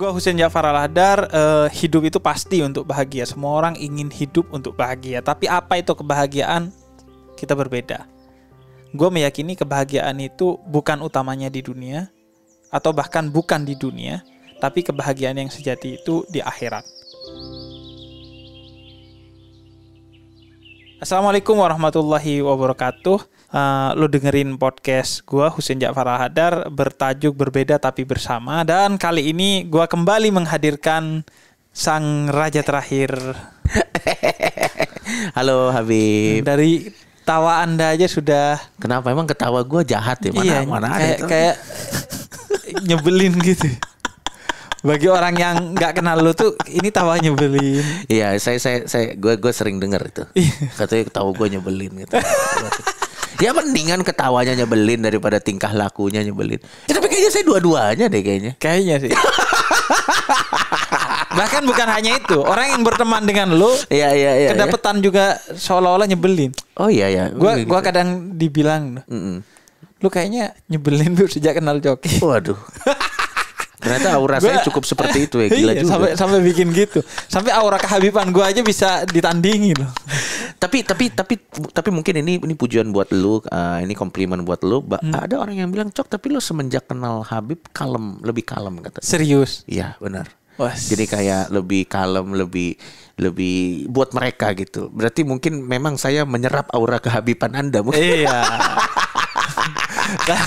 Gue Husin Jafar Alhadar, uh, eh, hidup itu pasti untuk bahagia. Semua orang ingin hidup untuk bahagia. Tapi apa itu kebahagiaan? Kita berbeda. Gue meyakini kebahagiaan itu bukan utamanya di dunia, atau bahkan bukan di dunia, tapi kebahagiaan yang sejati itu di akhirat. Assalamualaikum warahmatullahi wabarakatuh uh, eh, lo dengerin podcast gue Husin Ja'far Hadar bertajuk berbeda tapi bersama dan kali ini gue kembali menghadirkan sang raja terakhir. Halo Habib. Dari tawa anda aja sudah. Kenapa emang ketawa gue jahat ya mana iya, mana kayak, ada kayak nyebelin gitu bagi orang yang nggak kenal lu tuh ini tawa nyebelin. Iya, saya saya saya gue gue sering dengar itu. Iya. Katanya tahu gue nyebelin gitu. Ya mendingan ketawanya nyebelin daripada tingkah lakunya nyebelin. Ya, tapi kayaknya saya dua-duanya deh kayaknya. Kayaknya sih. Bahkan bukan hanya itu, orang yang berteman dengan lo, iya, iya iya iya. Kedapetan ya. juga seolah-olah nyebelin. Oh iya iya. Gua gitu. gua kadang dibilang, mm -mm. lu kayaknya nyebelin lu sejak kenal Joki. Waduh. Ternyata aura gua, saya cukup seperti itu ya, gila iya, juga. Sampai sampai bikin gitu. Sampai aura kehabiban gue aja bisa ditandingin loh. tapi tapi tapi tapi mungkin ini ini pujian buat lu, uh, ini komplimen buat lu. Ba hmm. Ada orang yang bilang, "Cok, tapi lu semenjak kenal Habib kalem, lebih kalem," kata Serius? Iya, benar. Was. Jadi kayak lebih kalem, lebih lebih buat mereka gitu. Berarti mungkin memang saya menyerap aura kehabiban Anda mungkin. Iya. Nah,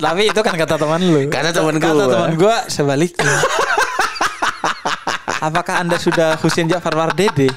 tapi itu kan kata teman lu. Kata teman gue. Kata teman gue sebaliknya. Apakah Anda sudah Husin Jafar Wardede?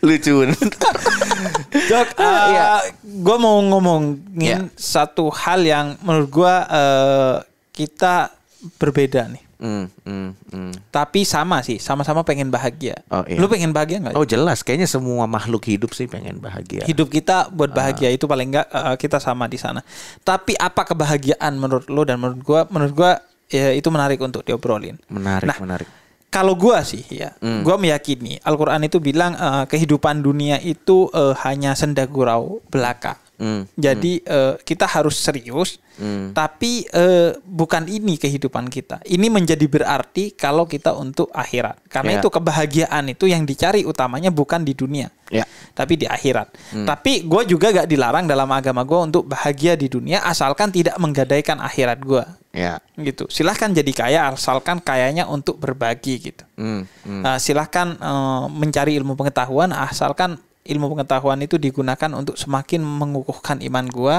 Lucu Dok, uh, ah, iya. Eh, gue mau ngomongin yeah. satu hal yang menurut gue uh, kita berbeda nih. Mm, mm, mm. Tapi sama sih, sama-sama pengen bahagia. Oh, iya. Lu pengen bahagia nggak? Oh jelas, kayaknya semua makhluk hidup sih pengen bahagia. Hidup kita buat ah. bahagia uh. itu paling nggak uh, kita sama di sana. Tapi apa kebahagiaan menurut lu dan menurut gua? Menurut gua ya, itu menarik untuk diobrolin. Menarik, nah, menarik. Kalau gua sih ya, mm. gua meyakini Al-Qur'an itu bilang uh, kehidupan dunia itu uh, hanya senda gurau belaka. Mm. Jadi mm. Uh, kita harus serius, mm. tapi uh, bukan ini kehidupan kita. Ini menjadi berarti kalau kita untuk akhirat. Karena yeah. itu kebahagiaan itu yang dicari utamanya bukan di dunia, yeah. tapi di akhirat. Mm. Tapi gue juga gak dilarang dalam agama gue untuk bahagia di dunia asalkan tidak menggadaikan akhirat gue. Yeah. Gitu. Silahkan jadi kaya asalkan kayanya untuk berbagi gitu. Mm. Mm. Uh, silahkan uh, mencari ilmu pengetahuan asalkan ilmu pengetahuan itu digunakan untuk semakin mengukuhkan iman gua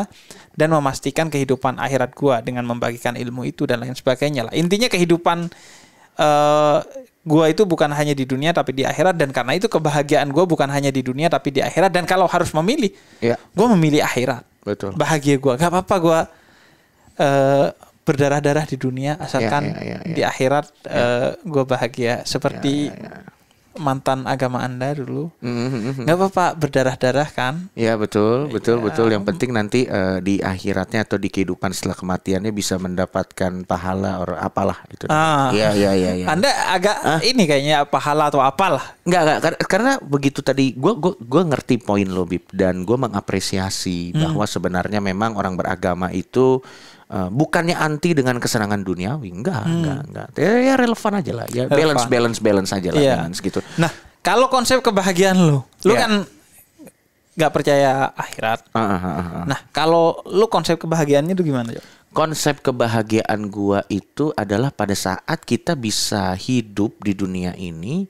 dan memastikan kehidupan akhirat gua dengan membagikan ilmu itu dan lain sebagainya lah. Intinya kehidupan uh, gua itu bukan hanya di dunia tapi di akhirat dan karena itu kebahagiaan gua bukan hanya di dunia tapi di akhirat dan kalau harus memilih, ya. gua memilih akhirat. Betul. Bahagia gua, gak apa-apa gua uh, berdarah-darah di dunia iya, asalkan ya, ya, ya, ya. di akhirat ya. uh, gua bahagia seperti ya, ya, ya mantan agama anda dulu mm-hmm. nggak mm -hmm. apa-apa berdarah darah kan ya betul iya. betul ya. betul yang penting nanti uh, di akhiratnya atau di kehidupan setelah kematiannya bisa mendapatkan pahala atau apalah itu ah. ya ya ya ya anda agak ah? ini kayaknya pahala atau apalah nggak nggak karena begitu tadi gue gua gua ngerti poin lo bib dan gue mengapresiasi hmm. bahwa sebenarnya memang orang beragama itu Uh, bukannya anti dengan kesenangan duniawi, enggak, hmm. enggak, enggak. Ya, ya relevan aja lah, ya balance, balance, balance aja lah, yeah. Iya. balance gitu. Nah, kalau konsep kebahagiaan lo, lo yeah. kan nggak percaya akhirat. Uh, uh, uh, uh. Nah, kalau lo konsep kebahagiaannya itu gimana? konsep kebahagiaan gua itu adalah pada saat kita bisa hidup di dunia ini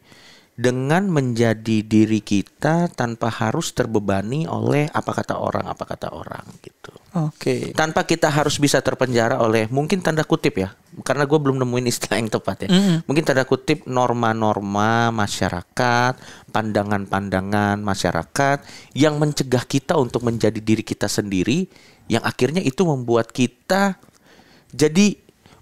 dengan menjadi diri kita tanpa harus terbebani oleh apa kata orang, apa kata orang gitu. Oke. Okay. Tanpa kita harus bisa terpenjara oleh mungkin tanda kutip ya, karena gue belum nemuin istilah yang tepat ya. Mm -hmm. Mungkin tanda kutip norma-norma masyarakat, pandangan-pandangan masyarakat yang mencegah kita untuk menjadi diri kita sendiri, yang akhirnya itu membuat kita jadi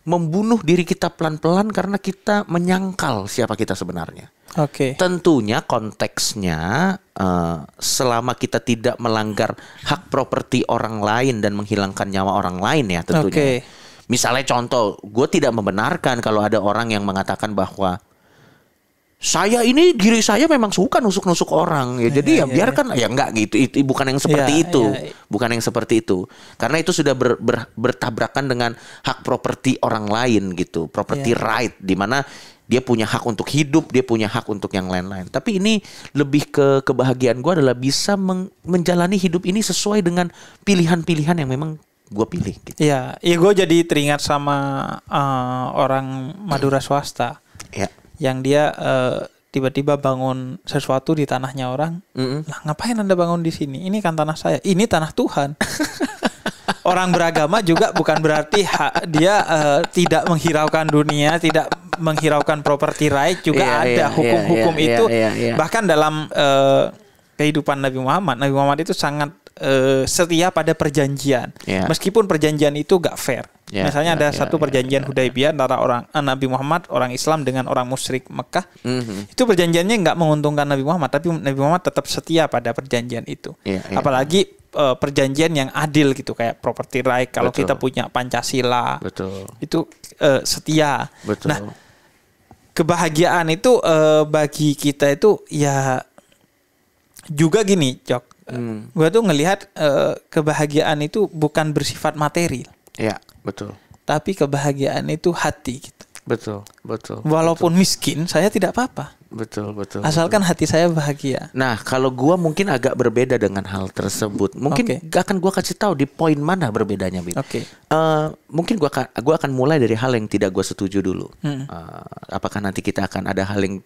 membunuh diri kita pelan-pelan karena kita menyangkal siapa kita sebenarnya. Oke. Okay. Tentunya konteksnya uh, selama kita tidak melanggar hak properti orang lain dan menghilangkan nyawa orang lain ya tentunya. Okay. Ya. Misalnya contoh, gue tidak membenarkan kalau ada orang yang mengatakan bahwa saya ini diri saya memang suka nusuk-nusuk orang ya yeah, jadi iya, ya, yeah, biarkan yeah. ya enggak gitu itu bukan yang seperti iya, itu iya. bukan yang seperti itu karena itu sudah ber, ber, bertabrakan dengan hak properti orang lain gitu property right di mana dia punya hak untuk hidup dia punya hak untuk yang lain-lain tapi ini lebih ke kebahagiaan gue adalah bisa meng, menjalani hidup ini sesuai dengan pilihan-pilihan yang memang gue pilih gitu. Iya, ya gue jadi teringat sama uh, orang Madura swasta. Ya. Yang dia uh, tiba-tiba bangun sesuatu di tanahnya orang. Mm -hmm. Nah, ngapain Anda bangun di sini? Ini kan tanah saya. Ini tanah Tuhan. orang beragama juga bukan berarti ha, dia uh, tidak menghiraukan dunia, tidak menghiraukan properti right juga yeah, ada iya, iya, hukum-hukum yeah, yeah, itu. Iya, Bahkan dalam uh, kehidupan Nabi Muhammad, Nabi Muhammad itu sangat uh, setia pada perjanjian. Yeah. Meskipun perjanjian itu gak fair. Yeah, Misalnya yeah, ada yeah, satu yeah, perjanjian yeah, ya. Hudaybiyah yeah. antara orang eh, Nabi Muhammad, orang Islam dengan orang musyrik Mekah. Mm-hmm. Itu perjanjiannya nggak menguntungkan Nabi Muhammad, tapi Nabi Muhammad tetap setia pada perjanjian itu. Yeah, yeah. Apalagi uh, perjanjian yang adil gitu kayak properti right kalau kita punya Pancasila. Betul. Itu uh, setia. Betul. Nah, kebahagiaan itu uh, bagi kita itu ya juga gini, cok hmm. gue tuh ngelihat uh, kebahagiaan itu bukan bersifat materi. Ya, betul. Tapi kebahagiaan itu hati gitu. Betul, betul. Walaupun betul. miskin, saya tidak apa-apa. Betul, betul. Asalkan betul. hati saya bahagia. Nah, kalau gue mungkin agak berbeda dengan hal tersebut. Mungkin okay. akan gua kasih tahu di poin mana berbedanya, Oke. Okay. Uh, eh, mungkin gue akan gua akan mulai dari hal yang tidak gue setuju dulu. Hmm. Uh, apakah nanti kita akan ada hal yang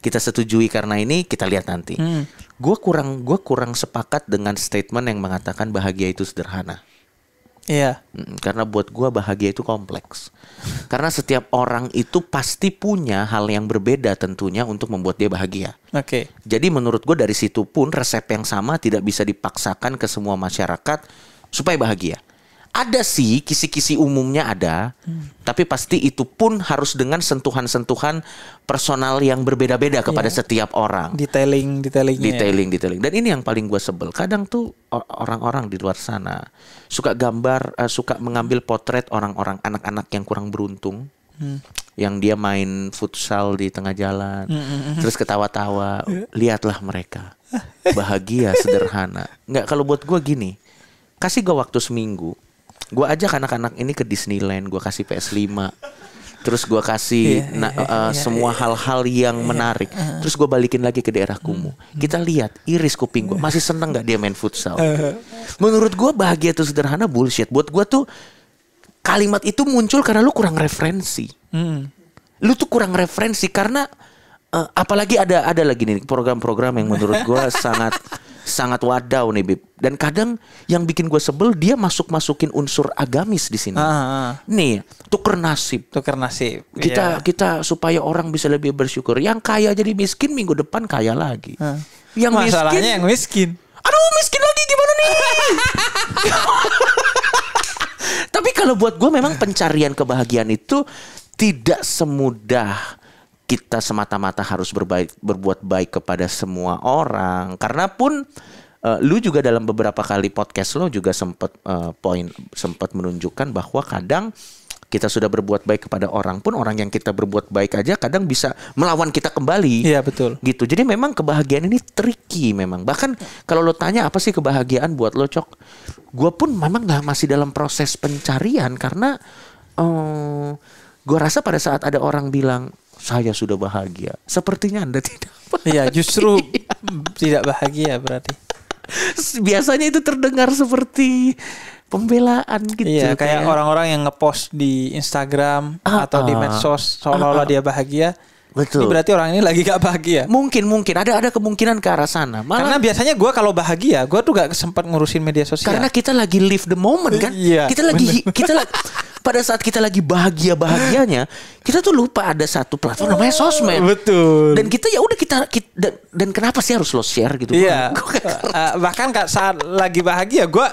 kita setujui karena ini kita lihat nanti. Hmm. Gue kurang gue kurang sepakat dengan statement yang mengatakan bahagia itu sederhana. Iya. Yeah. Mm, karena buat gue bahagia itu kompleks. Karena setiap orang itu pasti punya hal yang berbeda tentunya untuk membuat dia bahagia. Oke. Okay. Jadi menurut gue dari situ pun resep yang sama tidak bisa dipaksakan ke semua masyarakat supaya bahagia. Ada sih kisi-kisi umumnya ada, hmm. tapi pasti itu pun harus dengan sentuhan-sentuhan personal yang berbeda-beda kepada iya. setiap orang. Detailing, detailing, detailing, detailing. Dan ini yang paling gue sebel. Kadang tuh orang-orang di luar sana suka gambar, uh, suka mengambil potret orang-orang anak-anak yang kurang beruntung. Hmm. Yang dia main futsal di tengah jalan, hmm. hmm, hmm. terus ketawa-tawa. Eh. Lihatlah mereka bahagia, sederhana. Nggak kalau buat gue gini, kasih gue waktu seminggu gue ajak anak-anak ini ke Disneyland gue kasih PS 5 terus gue kasih yeah, na yeah, uh, yeah, semua iya. hal-hal yeah, yang yeah, menarik uh, terus gue balikin lagi ke daerah hmm. kumuh uh, kita hmm. lihat iris kuping gue hmm. masih seneng nggak dia main futsal uh, menurut gue bahagia itu sederhana bullshit buat gue tuh kalimat itu muncul karena lu kurang referensi uh, lu tuh kurang referensi karena uh, apalagi ada ada lagi nih program-program yang menurut gue sangat sangat wadau nih Bib. Dan kadang yang bikin gue sebel dia masuk-masukin unsur agamis di sini. Uh, Nih, tuker nasib. Tuker nasib. Kita yeah. kita supaya orang bisa lebih bersyukur. Yang kaya jadi miskin minggu depan kaya lagi. Uh. Yang Masalahnya miskin, yang miskin. Aduh, miskin lagi gimana nih? Tapi kalau buat gue memang pencarian kebahagiaan itu tidak semudah kita semata-mata harus berbaik, berbuat baik kepada semua orang. Karena pun uh, lu juga dalam beberapa kali podcast lo juga sempat uh, eh, poin sempat menunjukkan bahwa kadang kita sudah berbuat baik kepada orang pun orang yang kita berbuat baik aja kadang bisa melawan kita kembali. Iya betul. Gitu. Jadi memang kebahagiaan ini tricky memang. Bahkan kalau lo tanya apa sih kebahagiaan buat lo cok, gue pun memang nggak masih dalam proses pencarian karena um, eh, gue rasa pada saat ada orang bilang saya sudah bahagia. Sepertinya Anda tidak bahagia. Iya, justru tidak bahagia berarti. Biasanya itu terdengar seperti pembelaan gitu. Iya, kayak orang-orang yang ngepost di Instagram ah, atau di ah. medsos seolah-olah ah, ah. dia bahagia, Betul. Ini berarti orang ini lagi gak bahagia. Mungkin mungkin ada ada kemungkinan ke arah sana. Malah, karena biasanya gue kalau bahagia, gue tuh gak sempat ngurusin media sosial. Karena kita lagi live the moment kan. Iya. Kita lagi kita lagi pada saat kita lagi bahagia bahagianya, kita tuh lupa ada satu platform namanya sosmed. Betul. Dan kita ya udah kita, kita dan, dan kenapa sih harus lo share gitu? Iya. Gua uh, bahkan saat lagi bahagia, gue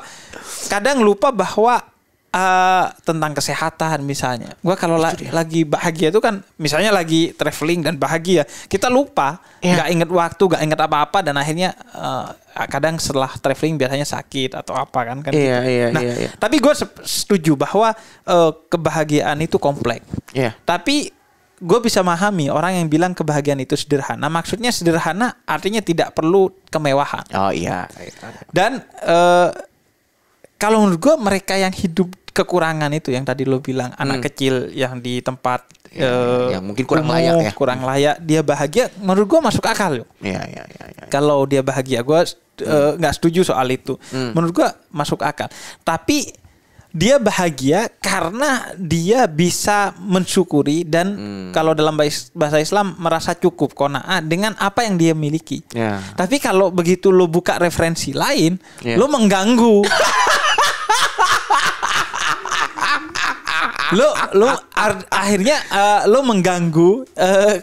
kadang lupa bahwa uh, tentang kesehatan misalnya. Gua kalau la lagi bahagia itu kan misalnya lagi traveling dan bahagia, kita lupa, iya. nggak yeah. inget waktu, nggak inget apa-apa dan akhirnya uh, kadang setelah traveling biasanya sakit atau apa kan kan. Iya gitu. yeah, nah, iya. Yeah, tapi gue setuju bahwa uh, kebahagiaan itu kompleks. Iya. Tapi gue bisa memahami orang yang bilang kebahagiaan itu sederhana. Maksudnya sederhana artinya tidak perlu kemewahan. Oh iya. iya. Dan uh, kalau menurut gue mereka yang hidup kekurangan itu yang tadi lo bilang hmm. anak kecil yang di tempat ya, uh, ya, eh, yang mungkin kurang kumuh, layak ya kurang layak dia bahagia menurut gue masuk akal lo. ya, ya, ya, ya, ya. kalau dia bahagia gue hmm. eh, nggak hmm. setuju soal itu hmm. menurut gue masuk akal tapi dia bahagia karena dia bisa mensyukuri dan hmm. kalau dalam bahasa Islam merasa cukup kona'ah dengan apa yang dia miliki. Yeah. Tapi kalau begitu lo buka referensi lain, yeah. lo mengganggu. Nah, lo lo ar, akhirnya uh, lo mengganggu uh,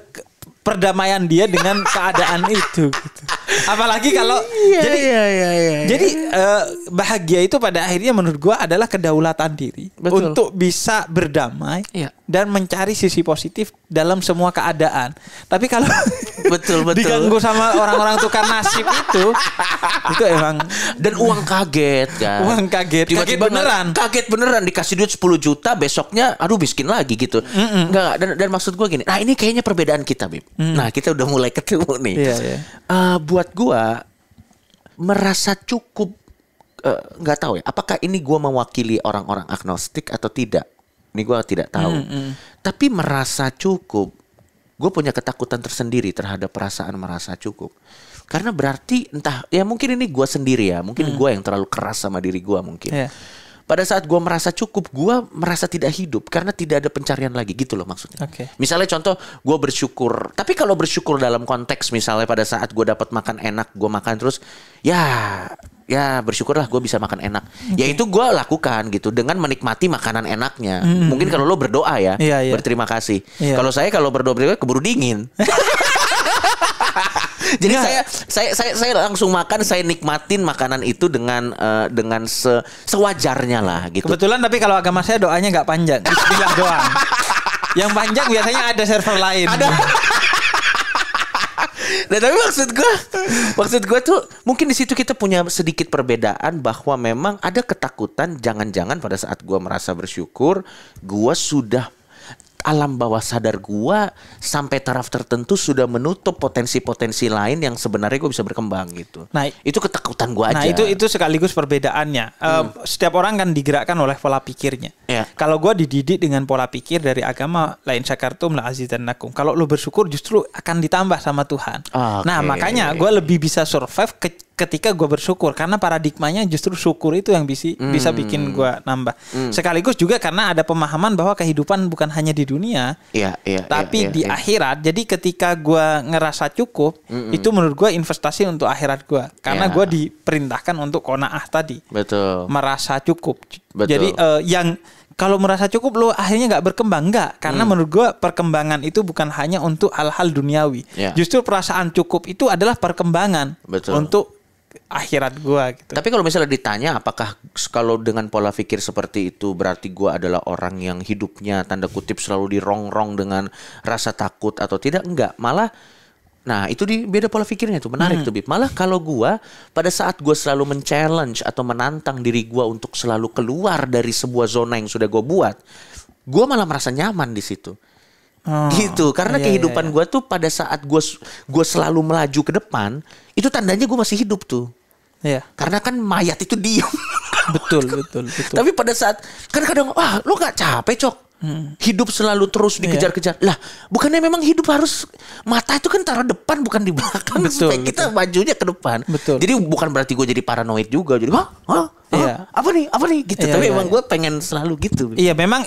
perdamaian dia dengan keadaan itu gitu. Apalagi kalau iya, jadi iya, iya, iya, iya. jadi uh, bahagia itu pada akhirnya menurut gua adalah kedaulatan diri Betul. untuk bisa berdamai iya. dan mencari sisi positif dalam semua keadaan. Tapi kalau betul betul diganggu sama orang-orang tukar nasib itu itu emang dan uang kaget kan. Uang kaget. Tiba -tiba kaget beneran. Kaget beneran dikasih duit 10 juta besoknya aduh miskin lagi gitu. Mm -mm. Enggak dan dan maksud gua gini. Nah, ini kayaknya perbedaan kita, bim Mm. Nah, kita udah mulai ketemu nih. yeah, yeah uh, buat gua merasa cukup eh, nggak uh, tahu ya apakah ini gua mewakili orang-orang agnostik atau tidak ini gua tidak tahu mm, -hmm. tapi merasa cukup gue punya ketakutan tersendiri terhadap perasaan merasa cukup karena berarti entah ya mungkin ini gue sendiri ya mungkin mm. gue yang terlalu keras sama diri gue mungkin yeah pada saat gue merasa cukup gue merasa tidak hidup karena tidak ada pencarian lagi gitu loh maksudnya okay. misalnya contoh gue bersyukur tapi kalau bersyukur dalam konteks misalnya pada saat gue dapat makan enak gue makan terus ya ya bersyukurlah gue bisa makan enak okay. ya itu gue lakukan gitu dengan menikmati makanan enaknya mm -hmm. mungkin kalau lo berdoa ya yeah, yeah. berterima kasih yeah. kalau saya kalau berdoa berdoa keburu dingin Jadi nah. saya, saya saya saya langsung makan, saya nikmatin makanan itu dengan uh, dengan se, sewajarnya lah gitu. Kebetulan tapi kalau agama saya doanya nggak panjang, bismillah doang. Yang panjang biasanya ada server lain. Ada. Nah, tapi maksud gue, maksud gue tuh mungkin di situ kita punya sedikit perbedaan bahwa memang ada ketakutan jangan-jangan pada saat gue merasa bersyukur, gue sudah alam bawah sadar gua sampai taraf tertentu sudah menutup potensi-potensi lain yang sebenarnya gua bisa berkembang gitu. Nah, itu ketakutan gua nah, aja. Nah, itu itu sekaligus perbedaannya. Eh, hmm. Uh, setiap orang kan digerakkan oleh pola pikirnya. Yeah. Kalau gua dididik dengan pola pikir dari agama lain syakartum la aziz dan nakum. Kalau lu bersyukur justru akan ditambah sama Tuhan. Okay. Nah, makanya gua lebih bisa survive ke ketika gue bersyukur karena paradigmanya justru syukur itu yang bisa hmm. bisa bikin hmm. gue nambah. Hmm. Sekaligus juga karena ada pemahaman bahwa kehidupan bukan hanya di dunia dunia. Iya, iya. Tapi ya, ya, di ya. akhirat, jadi ketika gua ngerasa cukup, mm -mm. itu menurut gua investasi untuk akhirat gua karena ya. gua diperintahkan untuk konaah tadi. Betul. Merasa cukup. Betul. Jadi uh, yang kalau merasa cukup lo akhirnya nggak berkembang gak karena hmm. menurut gue perkembangan itu bukan hanya untuk hal-hal duniawi yeah. justru perasaan cukup itu adalah perkembangan Betul. untuk akhirat gua gitu. Tapi kalau misalnya ditanya apakah kalau dengan pola pikir seperti itu berarti gua adalah orang yang hidupnya tanda kutip selalu dirongrong dengan rasa takut atau tidak? Enggak, malah Nah, itu di beda pola pikirnya itu menarik hmm. tuh, Bib. Malah kalau gua pada saat gua selalu men-challenge atau menantang diri gua untuk selalu keluar dari sebuah zona yang sudah gua buat, gua malah merasa nyaman di situ. Oh, gitu karena iya, iya kehidupan iya. gue tuh pada saat gue gue selalu melaju ke depan itu tandanya gue masih hidup tuh iya. karena kan mayat itu diem betul betul betul tapi pada saat kan kadang wah lo gak capek cok hmm. hidup selalu terus iya. dikejar-kejar lah bukannya memang hidup harus mata itu kan taruh depan bukan di belakang betul, supaya kita majunya ke depan betul jadi bukan berarti gue jadi paranoid juga jadi wah wah Iya. Apa nih? Apa nih? Gitu. Iya, Tapi iya, emang iya. gue pengen selalu gitu. Iya, memang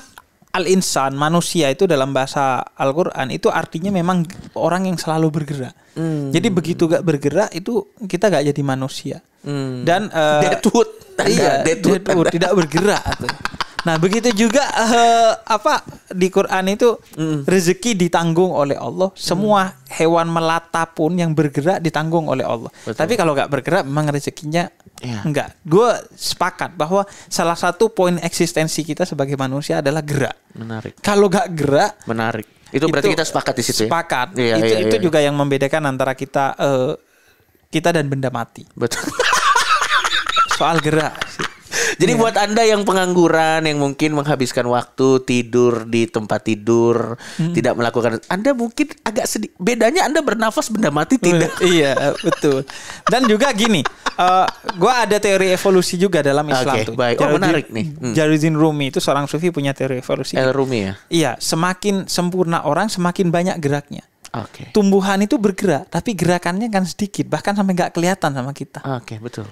al-insan manusia itu dalam bahasa Al-Qur'an itu artinya memang orang yang selalu bergerak. Hmm. Jadi begitu gak bergerak itu kita gak jadi manusia. Hmm. Dan uh, deadwood, iya, deadwood, deadwood tidak bergerak Nah, begitu juga uh, apa di Quran itu mm. rezeki ditanggung oleh Allah. Semua mm. hewan melata pun yang bergerak ditanggung oleh Allah. Betul. Tapi kalau nggak bergerak memang rezekinya yeah. enggak. Gue sepakat bahwa salah satu poin eksistensi kita sebagai manusia adalah gerak. Menarik. Kalau nggak gerak, menarik. Itu berarti itu kita sepakat di situ. Ya? Sepakat. Ya? Iya, itu iya, itu iya. juga yang membedakan antara kita uh, kita dan benda mati. Betul. Soal gerak sih. Jadi yeah. buat Anda yang pengangguran yang mungkin menghabiskan waktu tidur di tempat tidur, hmm. tidak melakukan Anda mungkin agak sedih. Bedanya Anda bernafas benda mati mm, tidak. iya, betul. Dan juga gini, uh, gua ada teori evolusi juga dalam ah, Islam okay, tuh. Baik. Oh, menarik nih. Hmm. Jaruzin Rumi itu seorang sufi punya teori evolusi. El Rumi ya. Iya, semakin sempurna orang semakin banyak geraknya. Okay. Tumbuhan itu bergerak, tapi gerakannya kan sedikit, bahkan sampai nggak kelihatan sama kita. Oke, okay, betul.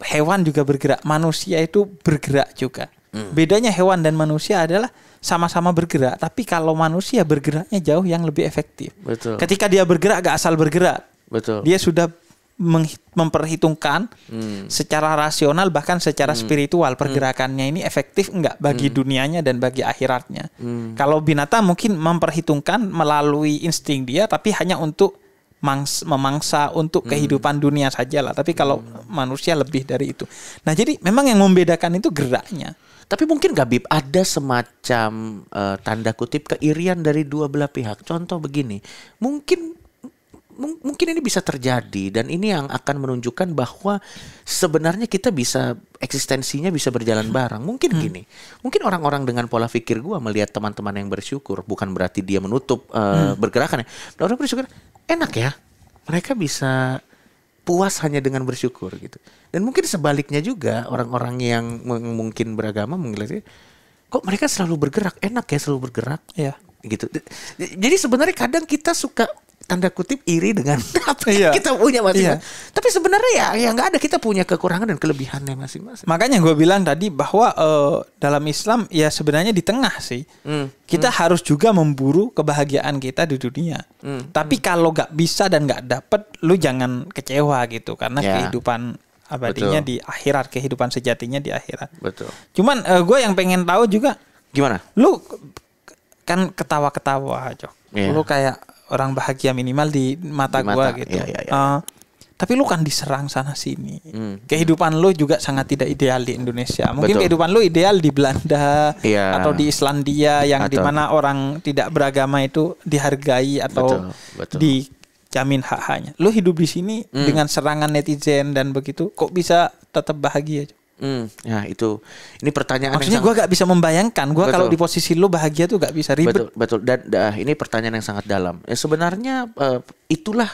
Hewan juga bergerak, manusia itu bergerak juga. Hmm. Bedanya hewan dan manusia adalah sama-sama bergerak, tapi kalau manusia bergeraknya jauh yang lebih efektif. Betul. Ketika dia bergerak gak asal bergerak. Betul. Dia sudah memperhitungkan hmm. secara rasional bahkan secara hmm. spiritual hmm. pergerakannya hmm. ini efektif enggak bagi hmm. dunianya dan bagi akhiratnya. Hmm. Kalau binatang mungkin memperhitungkan melalui insting dia tapi hanya untuk mangs memangsa untuk hmm. kehidupan dunia saja lah. Tapi kalau hmm. manusia lebih dari itu. Nah, jadi memang yang membedakan itu geraknya. Tapi mungkin gak Bib ada semacam uh, tanda kutip keirian dari dua belah pihak. Contoh begini, mungkin mungkin ini bisa terjadi dan ini yang akan menunjukkan bahwa sebenarnya kita bisa eksistensinya bisa berjalan hmm. bareng. Mungkin hmm. gini, mungkin orang-orang dengan pola pikir gua melihat teman-teman yang bersyukur bukan berarti dia menutup uh, hmm. bergerakan ya. Nah, orang bersyukur enak ya. Mereka bisa puas hanya dengan bersyukur gitu. Dan mungkin sebaliknya juga orang-orang yang mungkin beragama sih kok mereka selalu bergerak, enak ya selalu bergerak. Ya. Gitu. Jadi sebenarnya kadang kita suka tanda kutip iri dengan apa yang iya. kita punya masing-masing. Yeah. Tapi sebenarnya ya ya nggak ada kita punya kekurangan dan kelebihannya masing-masing. Makanya gue bilang tadi bahwa uh, dalam Islam ya sebenarnya di tengah sih. Mm. Kita mm. harus juga memburu kebahagiaan kita di dunia. Mm. Tapi mm. kalau nggak bisa dan nggak dapet, lu jangan kecewa gitu karena yeah. kehidupan abadinya Betul. di akhirat, kehidupan sejatinya di akhirat. Betul. Cuman uh, eh, gue yang pengen tahu juga gimana? Lu kan ketawa-ketawa, aja. Iya. Yeah. Lu kayak orang bahagia minimal di mata, mata gua gitu. Iya, iya, Uh, tapi lu kan diserang sana sini. Hmm. Kehidupan lu juga sangat tidak ideal di Indonesia. Mungkin Betul. kehidupan lu ideal di Belanda iya. atau di Islandia yang di mana orang tidak beragama itu dihargai atau Betul. Betul. dijamin hak-haknya. Lu hidup di sini hmm. dengan serangan netizen dan begitu, kok bisa tetap bahagia? Hmm, nah itu ini pertanyaan maksudnya gue gak bisa membayangkan gue kalau di posisi lo bahagia tuh gak bisa ribet betul betul dan dah, ini pertanyaan yang sangat dalam ya, sebenarnya uh, itulah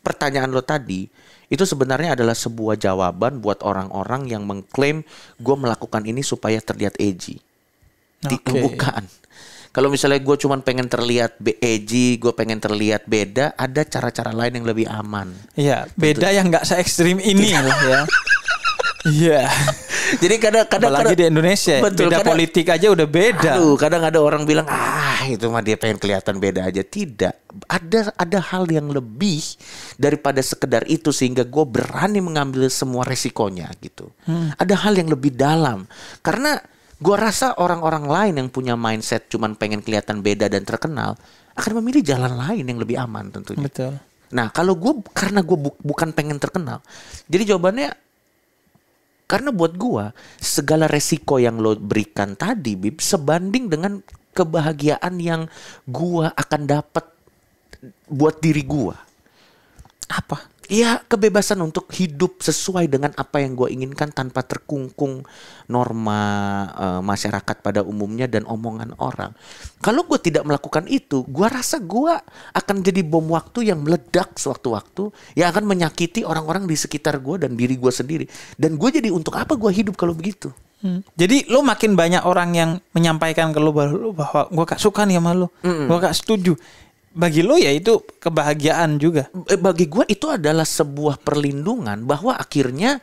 pertanyaan lo tadi itu sebenarnya adalah sebuah jawaban buat orang-orang yang mengklaim gue melakukan ini supaya terlihat edgy okay. bukan kalau misalnya gue cuman pengen terlihat edgy, gue pengen terlihat beda, ada cara-cara lain yang lebih aman. Iya, beda yang gak se ekstrim ini loh ya. Iya. Jadi kadang-kadang lagi di Indonesia betul, beda kadang, politik aja udah beda. Aduh, kadang ada orang bilang ah itu mah dia pengen kelihatan beda aja. Tidak. Ada ada hal yang lebih daripada sekedar itu sehingga gue berani mengambil semua resikonya gitu. Hmm. Ada hal yang lebih dalam. Karena gue rasa orang-orang lain yang punya mindset cuman pengen kelihatan beda dan terkenal akan memilih jalan lain yang lebih aman tentunya. Betul. Nah kalau gue karena gue bu bukan pengen terkenal, jadi jawabannya karena buat gua segala resiko yang lo berikan tadi Bib sebanding dengan kebahagiaan yang gua akan dapat buat diri gua. Apa? Iya kebebasan untuk hidup sesuai dengan apa yang gue inginkan tanpa terkungkung norma e, masyarakat pada umumnya dan omongan orang. Kalau gue tidak melakukan itu, gue rasa gue akan jadi bom waktu yang meledak sewaktu-waktu yang akan menyakiti orang-orang di sekitar gue dan diri gue sendiri. Dan gue jadi untuk apa gue hidup kalau begitu? Hmm. Jadi lo makin banyak orang yang menyampaikan ke lo bahwa gue gak suka nih sama lo, mm -mm. gue gak setuju bagi lo ya itu kebahagiaan juga. Eh, bagi gue itu adalah sebuah perlindungan bahwa akhirnya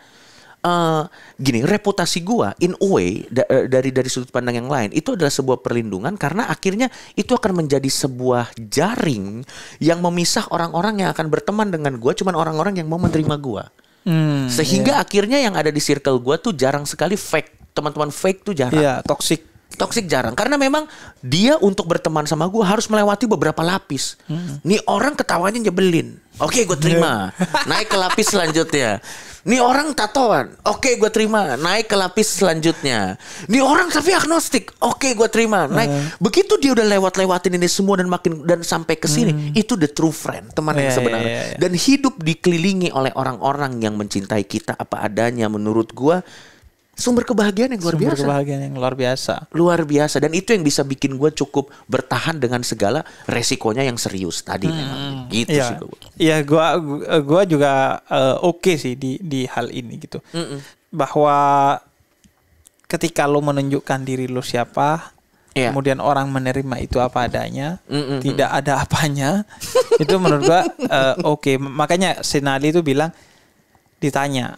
uh, gini reputasi gue in a way da eh, dari dari sudut pandang yang lain itu adalah sebuah perlindungan karena akhirnya itu akan menjadi sebuah jaring yang memisah orang-orang yang akan berteman dengan gue cuman orang-orang yang mau menerima gue. Hmm, Sehingga yeah. akhirnya yang ada di circle gue tuh jarang sekali fake teman-teman fake tuh jarang. Iya, yeah, toxic Toxic jarang karena memang dia untuk berteman sama gue harus melewati beberapa lapis. Hmm. Nih orang ketawanya nyebelin. Oke, gue terima. Naik ke lapis selanjutnya. Nih orang tatoan. Oke, gue terima. Naik ke lapis selanjutnya. Nih orang tapi agnostik. Oke, gue terima. Naik. Hmm. Begitu dia udah lewat-lewatin ini semua dan makin dan sampai ke sini, hmm. itu the true friend, teman yeah, yang sebenarnya. Yeah, yeah, yeah. Dan hidup dikelilingi oleh orang-orang yang mencintai kita apa adanya menurut gue sumber kebahagiaan yang luar sumber biasa. Sumber kebahagiaan yang luar biasa. Luar biasa dan itu yang bisa bikin gue cukup bertahan dengan segala resikonya yang serius tadi hmm. memang. Gitu ya. sih gue. Iya, gue gue juga uh, oke okay sih di di hal ini gitu. Mm -mm. Bahwa ketika lo menunjukkan diri lo siapa, yeah. kemudian orang menerima itu apa adanya, mm -mm. tidak ada apanya, itu menurut gue uh, oke. Okay. Makanya Senali itu bilang ditanya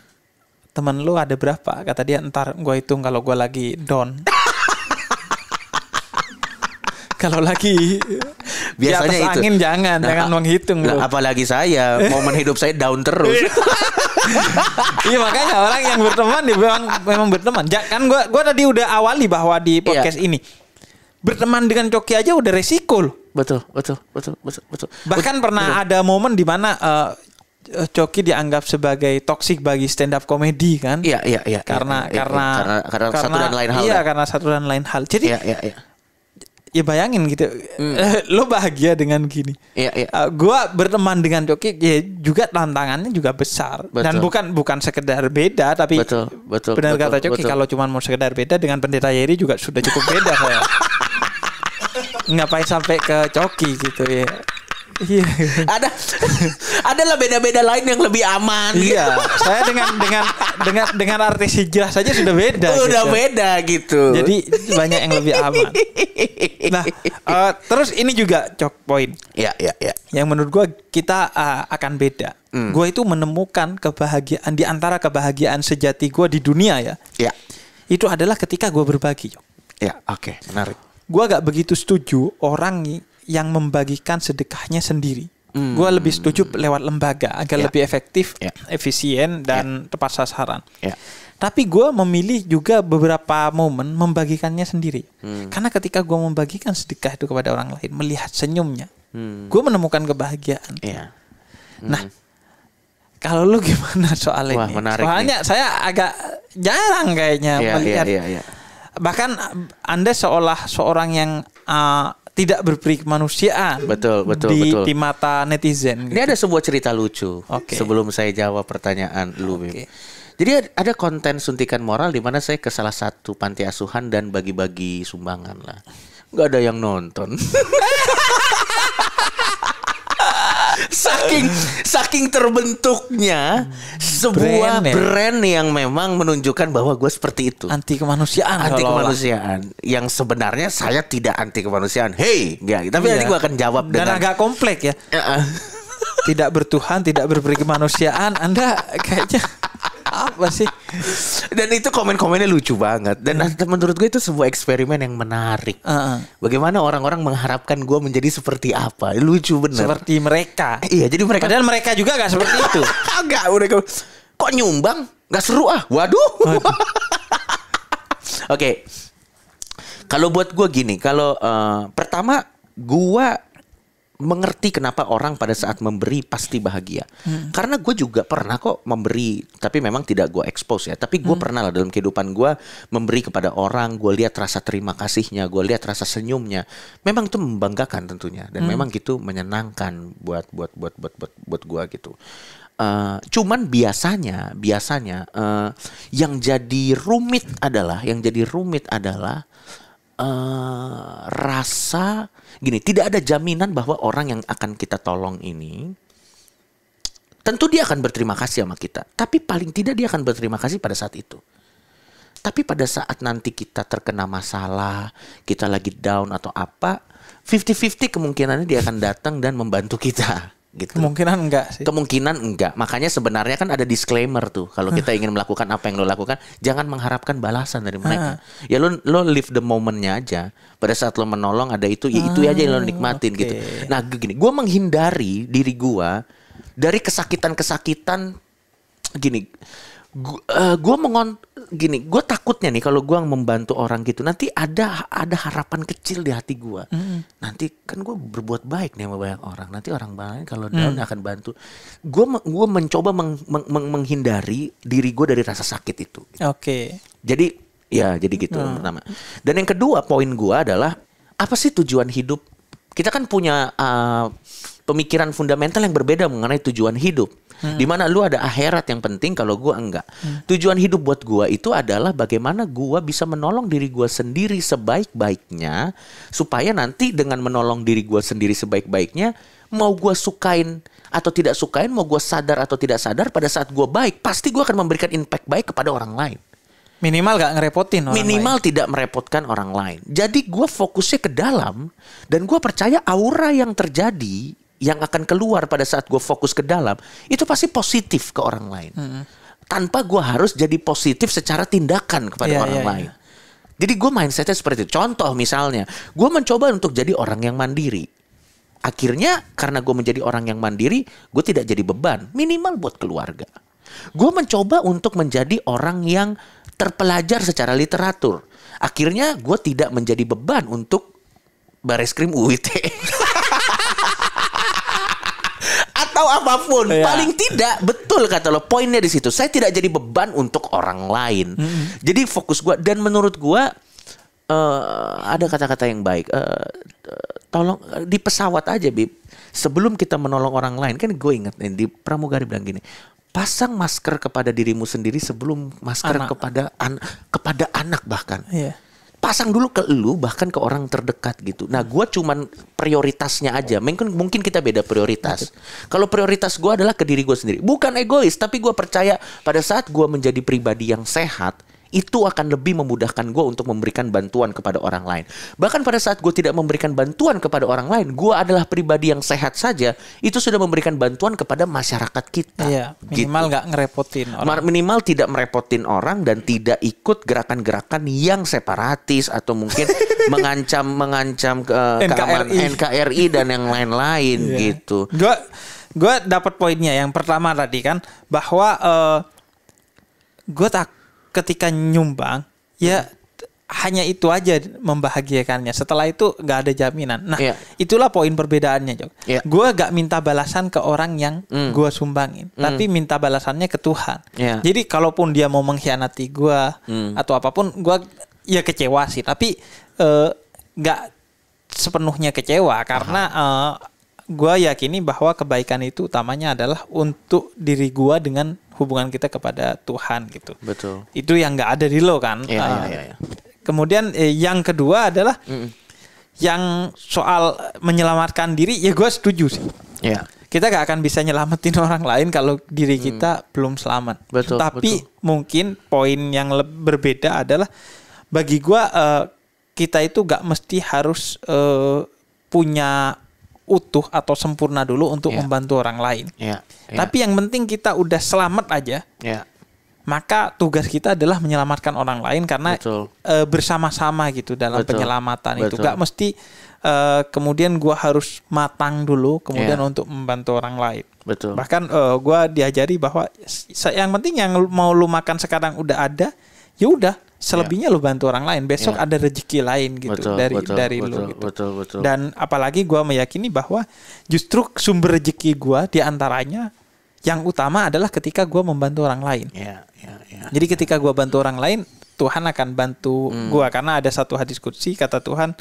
teman lu ada berapa? Kata dia, ntar gue hitung kalau gue lagi down. kalau lagi biasanya itu. angin jangan nah, jangan menghitung nah, apalagi saya momen hidup saya down terus iya, iya makanya orang yang berteman dia memang, memang berteman ja, kan gua gua tadi udah awali bahwa di iya. podcast yeah. ini berteman dengan coki aja udah resiko loh betul betul betul betul betul bahkan betul, pernah betul. ada momen di mana uh, Eh, Coki dianggap sebagai toksik bagi stand up komedi kan? Iya, iya iya iya. Karena iya, iya, karena, iya, karena, karena karena satu dan lain hal. Iya ya. karena satu dan lain hal. Jadi iya, iya, iya. ya bayangin gitu, mm. lo bahagia dengan gini. Iya iya. Uh, gua berteman dengan Coki ya juga tantangannya juga besar betul. dan bukan bukan sekedar beda tapi betul betul. Benar betul, kata Coki betul. kalau cuma mau sekedar beda dengan pendeta Yeri juga sudah cukup beda saya. Ngapain sampai ke Coki gitu ya? Iya. ada adalah beda-beda lain yang lebih aman. Iya. Gitu. Saya dengan dengan dengan dengan artis hijrah saja sudah beda. Sudah gitu. beda gitu. Jadi banyak yang lebih aman. Nah, uh, terus ini juga cok poin. Iya, iya, iya. Yang menurut gua kita uh, akan beda. Mm. Gua itu menemukan kebahagiaan di antara kebahagiaan sejati gua di dunia ya. Iya. Itu adalah ketika gua berbagi, Cok. Ya, oke, okay, menarik. Gua gak begitu setuju orang yang membagikan sedekahnya sendiri. Hmm. Gue lebih setuju lewat lembaga agar yeah. lebih efektif, yeah. efisien dan yeah. tepat sasaran. Yeah. Tapi gue memilih juga beberapa momen membagikannya sendiri. Hmm. Karena ketika gue membagikan sedekah itu kepada orang lain, melihat senyumnya, hmm. gue menemukan kebahagiaan. Yeah. Ya. Hmm. Nah, kalau lu gimana soal Wah, ini? Menarik Soalnya nih. saya agak jarang kayaknya yeah, ya, melihat. Yeah, yeah, yeah. Bahkan anda seolah seorang yang uh, tidak manusia. Betul, betul, di, betul. Di mata netizen. Gitu. Ini ada sebuah cerita lucu. Okay. Sebelum saya jawab pertanyaan lu, okay. Jadi ada konten suntikan moral di mana saya ke salah satu panti asuhan dan bagi-bagi sumbangan lah. Gak ada yang nonton. saking saking terbentuknya sebuah brand, ya? brand yang memang menunjukkan bahwa gue seperti itu. Anti kemanusiaan. Anti kemanusiaan. Yang sebenarnya saya tidak anti kemanusiaan. hei gitu. ya, tapi iya. nanti gue akan jawab Dan dengan agak kompleks ya. tidak bertuhan, tidak berperi kemanusiaan. Anda kayaknya apa sih? Dan itu komen-komennya lucu banget. Dan iya. menurut gue itu sebuah eksperimen yang menarik. Uh -uh. Bagaimana orang-orang mengharapkan gue menjadi seperti apa? Lucu bener. Seperti mereka. Iya, jadi mereka. Padahal mereka juga gak seperti itu. Enggak, mereka kok nyumbang? Gak seru ah. Waduh. Oke. okay. Kalau buat gue gini, kalau uh, pertama gue mengerti kenapa orang pada saat memberi pasti bahagia. Hmm. Karena gue juga pernah kok memberi, tapi memang tidak gue expose ya. Tapi gue hmm. pernah lah dalam kehidupan gue memberi kepada orang, gue lihat rasa terima kasihnya, gue lihat rasa senyumnya. Memang itu membanggakan tentunya, dan hmm. memang gitu menyenangkan buat buat buat buat buat buat gue gitu. Uh, cuman biasanya biasanya uh, yang jadi rumit adalah yang jadi rumit adalah uh, rasa gini, tidak ada jaminan bahwa orang yang akan kita tolong ini tentu dia akan berterima kasih sama kita, tapi paling tidak dia akan berterima kasih pada saat itu. Tapi pada saat nanti kita terkena masalah, kita lagi down atau apa, 50-50 kemungkinannya dia akan datang dan membantu kita gitu. Kemungkinan enggak sih. Kemungkinan enggak. Makanya sebenarnya kan ada disclaimer tuh. Kalau kita ingin melakukan apa yang lo lakukan, jangan mengharapkan balasan dari mereka. ya lo lo live the momentnya aja. Pada saat lo menolong ada itu, ya itu aja yang lo ah, nikmatin okay. gitu. Nah gini, gue menghindari diri gue dari kesakitan-kesakitan gini. Gue eh, uh, mengont gini, gue takutnya nih kalau gue membantu orang gitu, nanti ada ada harapan kecil di hati gue. Mm. Nanti kan gue berbuat baik nih sama banyak orang. Nanti orang banyak kalau down mm. akan bantu. Gue gue mencoba meng, meng, meng, menghindari diri gue dari rasa sakit itu. Oke. Okay. Jadi ya jadi gitu mm. pertama. Dan yang kedua poin gue adalah apa sih tujuan hidup? Kita kan punya uh, pemikiran fundamental yang berbeda mengenai tujuan hidup. Hmm. Dimana lu ada akhirat yang penting kalau gua enggak. Hmm. Tujuan hidup buat gua itu adalah bagaimana gua bisa menolong diri gua sendiri sebaik-baiknya supaya nanti dengan menolong diri gua sendiri sebaik-baiknya mau gua sukain atau tidak sukain, mau gua sadar atau tidak sadar pada saat gua baik, pasti gua akan memberikan impact baik kepada orang lain. Minimal gak ngerepotin orang Minimal lain. tidak merepotkan orang lain. Jadi gue fokusnya ke dalam dan gue percaya aura yang terjadi yang akan keluar pada saat gue fokus ke dalam itu pasti positif ke orang lain hmm. tanpa gue harus jadi positif secara tindakan kepada yeah, orang yeah, iya. lain yeah. jadi gue mindsetnya seperti itu contoh misalnya gue mencoba untuk jadi orang yang mandiri akhirnya karena gue menjadi orang yang mandiri gue tidak jadi beban minimal buat keluarga gue mencoba untuk menjadi orang yang terpelajar secara literatur akhirnya gue tidak menjadi beban untuk baris krim UIT atau apapun. Yeah. Paling tidak betul kata lo poinnya di situ. Saya tidak jadi beban untuk orang lain. Mm. Jadi fokus gua dan menurut gua uh, ada kata-kata yang baik. Uh, tolong uh, di pesawat aja, Bib. Sebelum kita menolong orang lain kan gue inget nih di pramugari bilang gini, pasang masker kepada dirimu sendiri sebelum masker anak. kepada an kepada anak bahkan. Yeah pasang dulu ke lu bahkan ke orang terdekat gitu. Nah, gua cuman prioritasnya aja. Mungkin mungkin kita beda prioritas. Kalau prioritas gua adalah ke diri gua sendiri. Bukan egois, tapi gua percaya pada saat gua menjadi pribadi yang sehat, itu akan lebih memudahkan gue untuk memberikan bantuan kepada orang lain. Bahkan pada saat gue tidak memberikan bantuan kepada orang lain, gue adalah pribadi yang sehat saja, itu sudah memberikan bantuan kepada masyarakat kita. Iya, minimal gitu. nggak gitu. ngerepotin orang. Minimal tidak merepotin orang dan tidak ikut gerakan-gerakan yang separatis atau mungkin mengancam mengancam ke keamanan NKRI dan yang lain-lain iya. gitu. Gue gue dapat poinnya yang pertama tadi kan bahwa uh, eh, gue tak ketika nyumbang ya hmm. hanya itu aja membahagiakannya. Setelah itu nggak ada jaminan. Nah, yeah. itulah poin perbedaannya, Jok. Yeah. gue gak minta balasan ke orang yang mm. gue sumbangin, mm. tapi minta balasannya ke Tuhan. Yeah. Jadi kalaupun dia mau mengkhianati gue mm. atau apapun, gue ya kecewa sih, tapi eh, nggak uh, sepenuhnya kecewa karena uh, gue yakini bahwa kebaikan itu utamanya adalah untuk diri gue dengan hubungan kita kepada Tuhan gitu. Betul. Itu yang nggak ada di lo kan. Iya, uh, iya, iya. Kemudian eh, yang kedua adalah mm -mm. yang soal menyelamatkan diri ya gue setuju sih. Iya. Yeah. Kita gak akan bisa nyelamatin orang lain kalau diri mm. kita hmm. belum selamat. Betul. Tapi betul. mungkin poin yang berbeda adalah bagi gue uh, kita itu gak mesti harus uh, punya utuh atau sempurna dulu untuk yeah. membantu orang lain. Yeah. Yeah. Tapi yang penting kita udah selamat aja. Yeah. Maka tugas kita adalah menyelamatkan orang lain karena E, bersama-sama gitu dalam Betul. penyelamatan Betul. itu. Gak mesti e, kemudian gua harus matang dulu kemudian yeah. untuk membantu orang lain. Betul. Bahkan e, gue diajari bahwa yang penting yang mau lu makan sekarang udah ada, ya udah selebihnya yeah. lu bantu orang lain besok yeah. ada rezeki lain gitu betul, dari betul, dari betul, lu gitu betul, betul. dan apalagi gue meyakini bahwa justru sumber rezeki gue diantaranya yang utama adalah ketika gue membantu orang lain yeah, yeah, yeah, jadi ketika gue bantu orang lain Tuhan akan bantu hmm. gue karena ada satu hadis kutsi kata Tuhan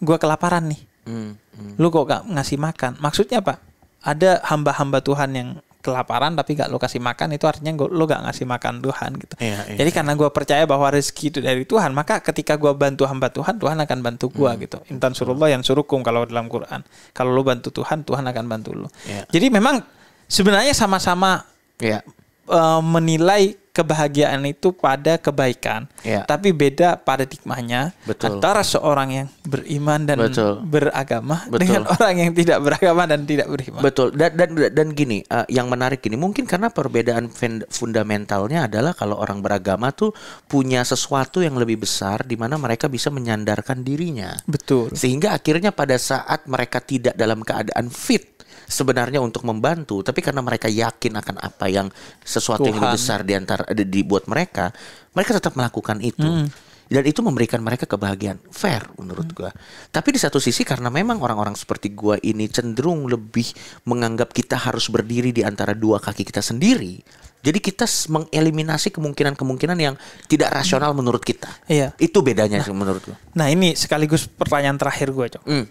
gue kelaparan nih hmm, hmm. lu kok gak ngasih makan maksudnya apa ada hamba-hamba Tuhan yang kelaparan tapi gak lo kasih makan itu artinya gua, lo gak ngasih makan Tuhan gitu. Iya, iya. Jadi iya. karena gue percaya bahwa rezeki itu dari Tuhan maka ketika gue bantu hamba Tuhan Tuhan akan bantu gue hmm. gitu. Intan surullah yang surukum kalau dalam Quran. Kalau lo bantu Tuhan Tuhan akan bantu lo. Iya. Jadi memang sebenarnya sama-sama iya. uh, menilai kebahagiaan itu pada kebaikan, ya. tapi beda paradigmanya Betul. antara seorang yang beriman dan Betul. beragama Betul. dengan orang yang tidak beragama dan tidak beriman. Betul. Dan dan dan gini, uh, yang menarik ini mungkin karena perbedaan fundamentalnya adalah kalau orang beragama tuh punya sesuatu yang lebih besar di mana mereka bisa menyandarkan dirinya. Betul. Sehingga akhirnya pada saat mereka tidak dalam keadaan fit sebenarnya untuk membantu, tapi karena mereka yakin akan apa yang sesuatu Tuhan. yang lebih besar di antara dibuat mereka, mereka tetap melakukan itu. Hmm dan itu memberikan mereka kebahagiaan fair menurut hmm. gua tapi di satu sisi karena memang orang-orang seperti gua ini cenderung lebih menganggap kita harus berdiri di antara dua kaki kita sendiri jadi kita mengeliminasi kemungkinan-kemungkinan yang tidak rasional hmm. menurut kita iya. itu bedanya nah, sih menurut gua nah ini sekaligus pertanyaan terakhir gua cok hmm.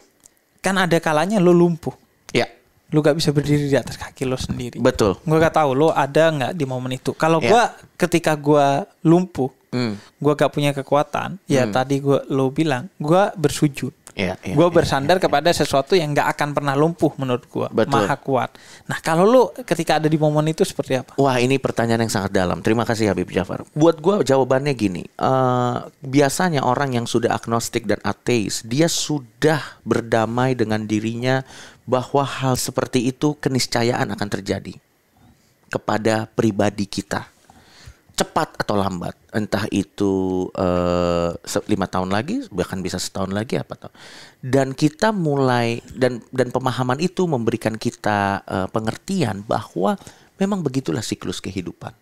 kan ada kalanya lo lumpuh lu gak bisa berdiri di atas kaki lo sendiri. Betul. Gue gak tahu lo ada nggak di momen itu. Kalau yeah. gue ketika gue lumpuh, mm. gue gak punya kekuatan. Ya hmm. tadi gue lo bilang, gue bersujud. Ya, ya, gue iya, bersandar ya, ya, kepada sesuatu yang gak akan pernah lumpuh menurut gue. Maha kuat. Nah kalau lu ketika ada di momen itu seperti apa? Wah ini pertanyaan yang sangat dalam. Terima kasih Habib Jafar. Buat gue jawabannya gini. Uh, biasanya orang yang sudah agnostik dan ateis. Dia sudah berdamai dengan dirinya. Bahwa hal seperti itu keniscayaan akan terjadi. Kepada pribadi kita cepat atau lambat entah itu eh, lima uh, tahun lagi bahkan bisa setahun lagi apa tau dan kita mulai dan dan pemahaman itu memberikan kita uh, pengertian bahwa memang begitulah siklus kehidupan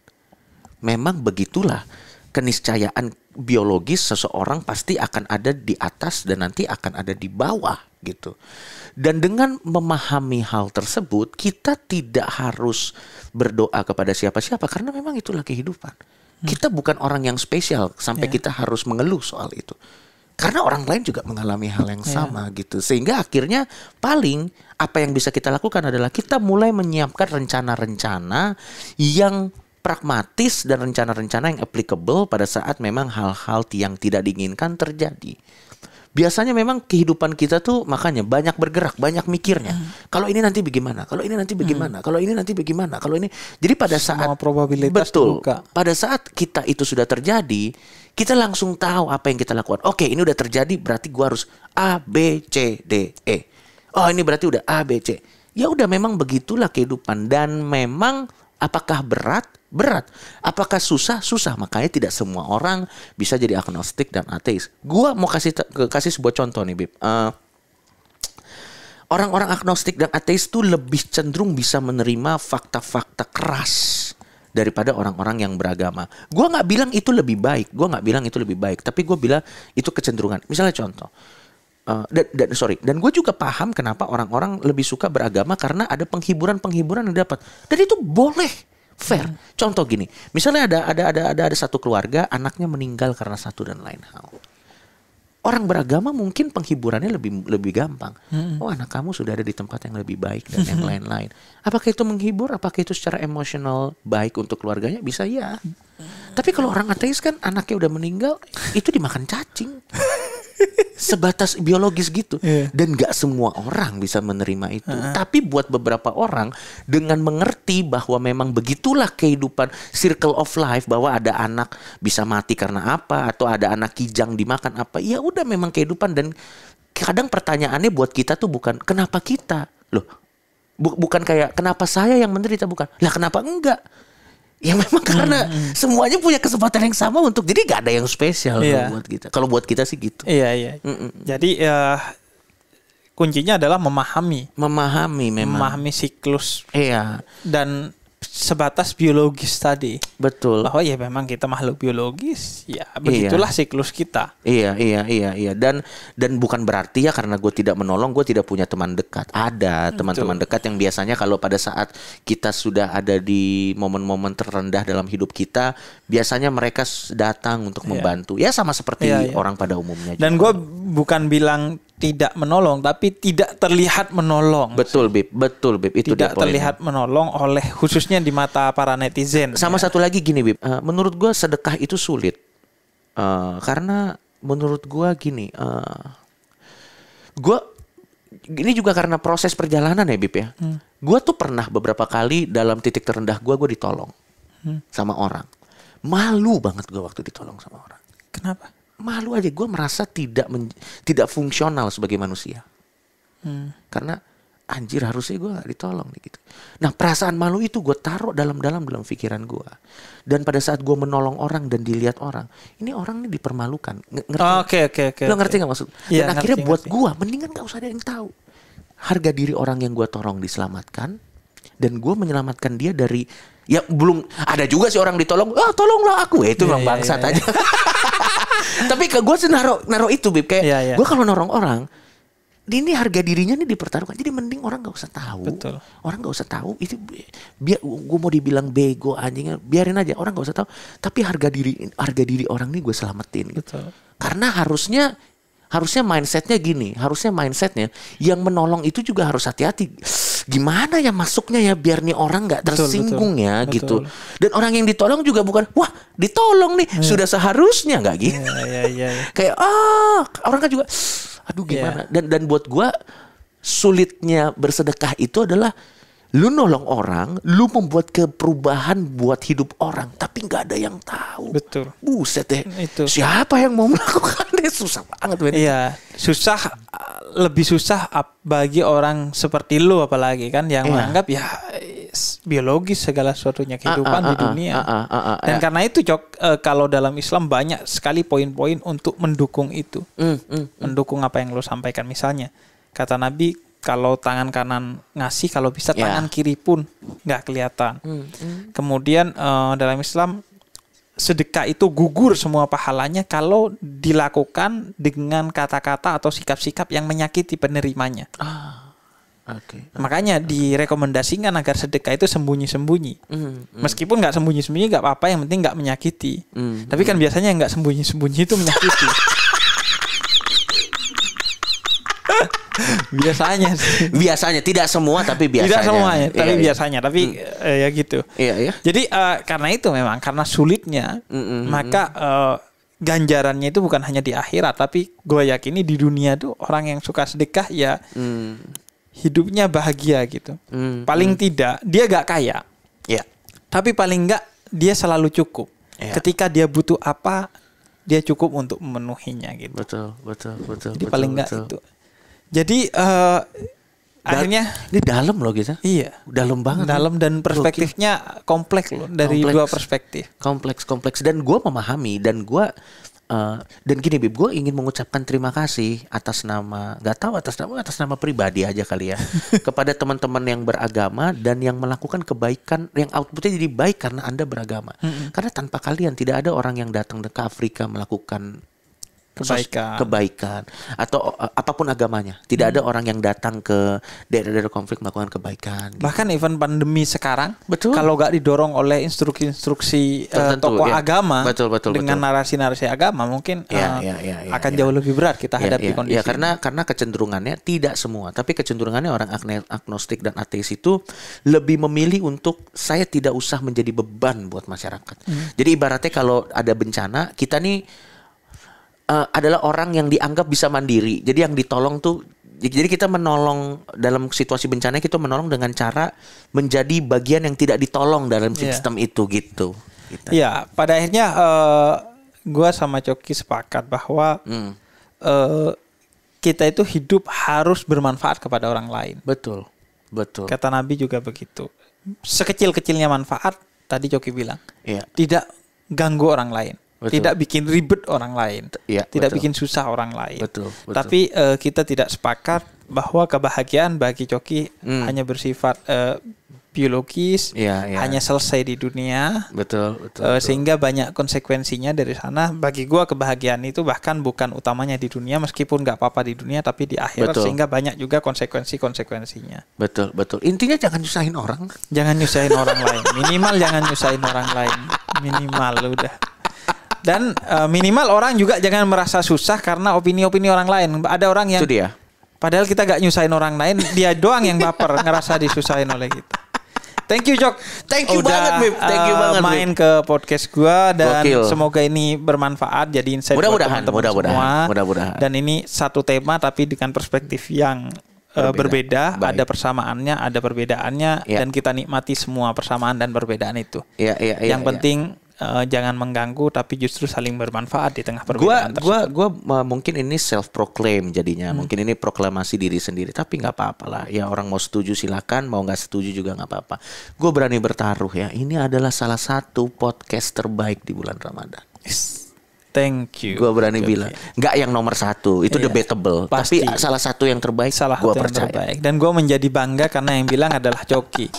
memang begitulah keniscayaan biologis seseorang pasti akan ada di atas dan nanti akan ada di bawah gitu. Dan dengan memahami hal tersebut, kita tidak harus berdoa kepada siapa-siapa karena memang itulah kehidupan. Hmm. Kita bukan orang yang spesial sampai yeah. kita harus mengeluh soal itu. Karena orang lain juga mengalami hal yang ya. sama yeah. gitu. Sehingga akhirnya paling apa yang bisa kita lakukan adalah kita mulai menyiapkan rencana-rencana yang pragmatis dan rencana-rencana yang applicable pada saat memang hal-hal yang tidak diinginkan terjadi. Biasanya memang kehidupan kita tuh makanya banyak bergerak, banyak mikirnya. Hmm. Kalau ini nanti bagaimana? Kalau ini nanti bagaimana? Hmm. Kalau ini nanti bagaimana? Kalau ini jadi pada saat probabilitas betul. Buka. Pada saat kita itu sudah terjadi, kita langsung tahu apa yang kita lakukan. Oke, ini udah terjadi berarti gua harus A B C D E. Oh, ini berarti udah A B C. Ya udah memang begitulah kehidupan dan memang apakah berat berat. Apakah susah? Susah. Makanya tidak semua orang bisa jadi agnostik dan ateis. Gua mau kasih kasih sebuah contoh nih, Bib. Uh, orang-orang agnostik dan ateis tuh lebih cenderung bisa menerima fakta-fakta keras daripada orang-orang yang beragama. Gua nggak bilang itu lebih baik, gua nggak bilang itu lebih baik, tapi gue bilang itu kecenderungan. Misalnya contoh, uh, dan, dan sorry, dan gue juga paham kenapa orang-orang lebih suka beragama karena ada penghiburan-penghiburan yang dapat. Dan itu boleh fair. Hmm. Contoh gini, misalnya ada ada ada ada ada satu keluarga anaknya meninggal karena satu dan lain hal. Orang beragama mungkin penghiburannya lebih lebih gampang. Hmm. Oh anak kamu sudah ada di tempat yang lebih baik dan yang lain-lain. Apakah itu menghibur? Apakah itu secara emosional baik untuk keluarganya? Bisa ya. Tapi kalau orang ateis kan anaknya udah meninggal itu dimakan cacing. sebatas biologis gitu yeah. dan nggak semua orang bisa menerima itu uh -huh. tapi buat beberapa orang dengan mengerti bahwa memang begitulah kehidupan circle of life bahwa ada anak bisa mati karena apa atau ada anak kijang dimakan apa ya udah memang kehidupan dan kadang pertanyaannya buat kita tuh bukan kenapa kita loh bu bukan kayak kenapa saya yang menderita bukan lah kenapa enggak Ya memang hmm, karena hmm, hmm. semuanya punya kesempatan yang sama untuk jadi gak ada yang spesial yeah. buat kita. Kalau buat kita sih gitu. Iya yeah, iya. Yeah. Mm -mm. Jadi uh, kuncinya adalah memahami. Memahami memang. Memahami siklus. Iya. Dan sebatas biologis tadi. Betul. Bahwa ya memang kita makhluk biologis, ya begitulah iya. siklus kita. Iya, iya, iya, iya. Dan dan bukan berarti ya karena gue tidak menolong, gue tidak punya teman dekat. Ada teman-teman dekat yang biasanya kalau pada saat kita sudah ada di momen-momen terendah dalam hidup kita, biasanya mereka datang untuk iya. membantu. Iya. Ya sama seperti iya, iya. orang pada umumnya. Dan gue bukan bilang tidak menolong tapi tidak terlihat menolong. Betul Bib, betul Bib. Itu tidak terlihat menolong oleh khususnya di mata para netizen. Sama ya. satu lagi gini Bib, uh, menurut gua sedekah itu sulit. Uh, karena menurut gua gini, uh, gua ini juga karena proses perjalanan ya Bib ya. Hmm. Gua tuh pernah beberapa kali dalam titik terendah gua gua ditolong hmm. sama orang. Malu banget gua waktu ditolong sama orang. Kenapa? malu aja gue merasa tidak men, tidak fungsional sebagai manusia hmm. karena anjir harusnya gue gak ditolong nih gitu nah perasaan malu itu gue taruh dalam-dalam dalam pikiran gue dan pada saat gue menolong orang dan dilihat orang ini orang ini dipermalukan oke oke oke lo ngerti nggak gak maksud ya, dan akhirnya ngerti, buat gue mendingan gak usah ada yang tahu harga diri orang yang gue tolong diselamatkan dan gue menyelamatkan dia dari ya belum ada juga sih orang ditolong ah tolonglah aku ya, itu iya, memang yeah, bangsat yeah, yeah. aja iya. Tapi ke gue sih naro naro itu bib kayak yeah, yeah. gue kalau norong orang ini harga dirinya nih dipertaruhkan jadi mending orang nggak usah tahu Betul. orang nggak usah tahu itu biar gue mau dibilang bego anjingnya biarin aja orang nggak usah tahu tapi harga diri harga diri orang nih gue selamatin gitu. Betul. karena harusnya harusnya mindsetnya gini harusnya mindsetnya yang menolong itu juga harus hati-hati gimana ya masuknya ya biar nih orang nggak tersinggung betul, ya betul. gitu. Dan orang yang ditolong juga bukan wah ditolong nih ya. sudah seharusnya nggak gitu. ya, ya, ya, ya. Kayak oh, orang kan juga aduh iya. gimana ya. dan dan buat gua sulitnya bersedekah itu adalah Lu nolong orang, lu membuat keperubahan buat hidup orang, tapi nggak ada yang tahu. Betul. Buset deh. Itu. Siapa yang mau melakukan deh, Susah banget. Ben. Iya, susah. Lebih susah bagi orang seperti lu apalagi kan yang iya. menganggap ya biologis segala sesuatunya kehidupan ah, ah, di ah, dunia. Ah, ah, ah Dan ya. karena itu Cok, eh, kalau dalam Islam banyak sekali poin-poin untuk mendukung itu. Mm, mm, Mendukung apa yang lu sampaikan misalnya. Kata Nabi, kalau tangan kanan ngasih kalau bisa yeah. tangan kiri pun nggak kelihatan mm -hmm. kemudian uh, dalam Islam sedekah itu gugur semua pahalanya kalau dilakukan dengan kata-kata atau sikap-sikap yang menyakiti penerimanya ah. Okay, Makanya okay. direkomendasikan agar sedekah itu sembunyi-sembunyi. Mm, mm. Meskipun nggak sembunyi-sembunyi nggak apa-apa, yang penting nggak menyakiti. Mm, Tapi kan mm. biasanya nggak sembunyi-sembunyi itu menyakiti. biasanya sih. biasanya tidak semua tapi biasanya tidak semua ya, tapi iya, iya. biasanya iya. tapi mm. Eh, ya gitu iya iya jadi uh, karena itu memang karena sulitnya mm -hmm. maka uh, ganjarannya itu bukan hanya di akhirat tapi gue yakini di dunia tuh orang yang suka sedekah ya mm. hidupnya bahagia gitu mm. paling mm. tidak dia gak kaya ya yeah. tapi paling enggak dia selalu cukup yeah. ketika dia butuh apa dia cukup untuk memenuhinya gitu betul betul betul jadi betul, paling enggak itu jadi uh, Dal akhirnya ini dalam loh gitu. Iya. Dalam banget. Dalam dan perspektifnya kompleks loh dari kompleks, dua perspektif. Kompleks kompleks dan gua memahami dan gua uh, dan gini bib gue ingin mengucapkan terima kasih atas nama nggak tahu atas nama atas nama pribadi aja kali ya kepada teman-teman yang beragama dan yang melakukan kebaikan yang outputnya jadi baik karena anda beragama. Mm -hmm. Karena tanpa kalian tidak ada orang yang datang ke Afrika melakukan kebaikan, kebaikan atau apapun agamanya. Tidak hmm. ada orang yang datang ke daerah-daerah konflik melakukan kebaikan. Gitu. Bahkan event pandemi sekarang, betul. Kalau gak didorong oleh instruksi-instruksi uh, tokoh ya. agama, betul, betul, dengan narasi-narasi agama, mungkin ya, uh, ya, ya, ya, akan ya. jauh lebih berat kita ya, hadapi ya, ya kondisi. Ya, karena karena kecenderungannya tidak semua, tapi kecenderungannya orang agnostik dan ateis itu lebih memilih untuk saya tidak usah menjadi beban buat masyarakat. Hmm. Jadi ibaratnya kalau ada bencana, kita nih uh, adalah orang yang dianggap bisa mandiri. Jadi yang ditolong tuh jadi kita menolong dalam situasi bencana kita menolong dengan cara menjadi bagian yang tidak ditolong dalam iya. sistem yeah. itu gitu. gitu. Iya, yeah, pada akhirnya uh, gua sama Coki sepakat bahwa mm. uh, kita itu hidup harus bermanfaat kepada orang lain. Betul. Betul. Kata Nabi juga begitu. Sekecil-kecilnya manfaat tadi Coki bilang. Iya. Yeah. Tidak ganggu orang lain. Betul. Tidak bikin ribet orang lain. Ya, tidak betul. bikin susah orang lain. Betul. betul. Tapi uh, kita tidak sepakat bahwa kebahagiaan bagi coki hmm. hanya bersifat uh, biologis ya, ya. hanya selesai di dunia betul, betul, uh, betul sehingga banyak konsekuensinya dari sana bagi gua kebahagiaan itu bahkan bukan utamanya di dunia meskipun nggak apa-apa di dunia tapi di akhirat betul. sehingga banyak juga konsekuensi konsekuensinya betul betul intinya jangan nyusahin orang jangan nyusahin orang lain minimal jangan nyusahin orang lain minimal udah dan uh, minimal orang juga jangan merasa susah karena opini-opini orang lain. Ada orang yang Itu dia. Padahal kita gak nyusahin orang lain, dia doang yang baper ngerasa disusahin oleh kita. Thank you Jok. Thank you Udah, banget Bib. Thank you uh, banget main Bip. ke podcast gua dan Gokil. semoga ini bermanfaat jadi insight mudah-mudahan mudah-mudahan semua. Mudah-mudahan. Dan ini satu tema tapi dengan perspektif yang eh, berbeda, berbeda ada persamaannya, ada perbedaannya ya. dan kita nikmati semua persamaan dan perbedaan itu. Iya, iya, iya. Yang iya. penting uh, jangan mengganggu tapi justru saling bermanfaat di tengah perbedaan. Gua tersebut. gua gua mungkin ini self proclaim jadinya. Hmm. Mungkin ini proklamasi diri sendiri tapi nggak apa apalah Ya orang mau setuju silakan, mau nggak setuju juga nggak apa-apa. Gue berani bertaruh ya. Ini adalah salah satu podcast terbaik di bulan Ramadan. Yes. Thank you. Gua berani okay, bilang, okay. nggak yang nomor satu, itu yeah, debatable. Pasti. Tapi salah satu yang terbaik. Salah gua satu percaya. yang terbaik. Dan gue menjadi bangga karena yang bilang adalah Coki.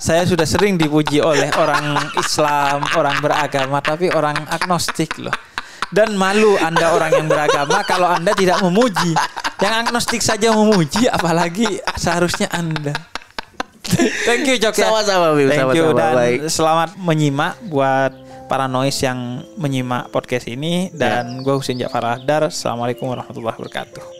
Saya sudah sering dipuji oleh orang Islam, orang beragama, tapi orang agnostik loh. Dan malu Anda orang yang beragama kalau Anda tidak memuji. Yang agnostik saja memuji, apalagi seharusnya Anda. Thank you Joksa. Sama-sama Thank sama-sama. you dan Baik. selamat menyimak buat Para noise yang menyimak podcast ini dan yeah. gue Husin Jafar Adar. Assalamualaikum warahmatullahi wabarakatuh.